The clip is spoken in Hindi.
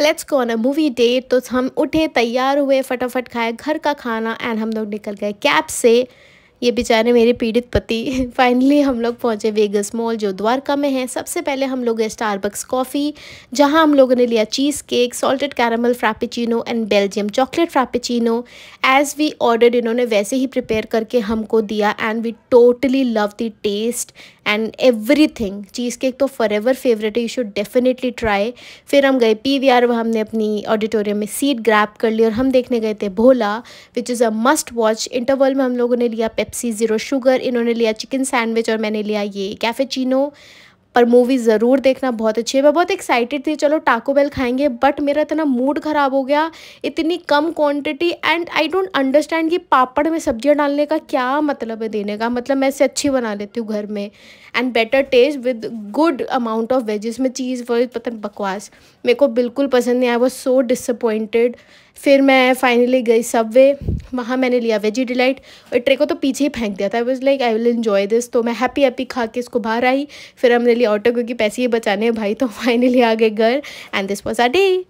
let's go on a movie date तो हम उठे तैयार हुए फटाफट खाए घर का खाना एंड हम लोग निकल गए कैब से ये बेचारे मेरे पीड़ित पति फाइनली हम लोग पहुँचे वेगस मॉल जो द्वारका में है सबसे पहले हम लोग गए स्टारबक्स कॉफ़ी जहाँ हम लोगों ने लिया cheesecake salted caramel frappuccino and Belgium chocolate frappuccino as we order इन्होंने वैसे ही प्रिपेयर करके हमको दिया and we totally love the taste and everything cheesecake तो फॉर एवर फेवरेट है यू शुड डेफिनेटली ट्राई फिर हम गए पी वी आर वहाँ हमने अपनी ऑडिटोरियम में सीट ग्रैप कर ली और हम देखने गए थे Bhola which is a must watch interval में हम लोगों ने लिया पेप पेप्सी ज़ीरो शुगर इन्होंने लिया चिकन सैंडविच और मैंने लिया ये चीनो पर मूवी ज़रूर देखना बहुत अच्छी है मैं बहुत एक्साइटेड थी चलो टाको बेल खाएंगे बट मेरा इतना मूड ख़राब हो गया इतनी कम quantity and I don't understand कि पापड़ में सब्जियां डालने का क्या मतलब है देने का मतलब मैं इसे अच्छी बना लेती हूँ घर में and better taste with good amount of veggies में चीज़ वर्ज पता बकवास मेरे को बिल्कुल पसंद नहीं आया वो सो डिसअपॉइंटेड फिर मैं फाइनली गई सबवे वहाँ मैंने लिया वेजी डिलाइट और ट्रे को तो पीछे ही फेंक दिया था I was like I will enjoy this तो मैं हैप्पी हैप्पी खा के इसको बाहर आई फिर हमने लिया ऑटो क्योंकि पैसे ही बचाने हैं भाई तो फाइनली आ गए घर and this was a day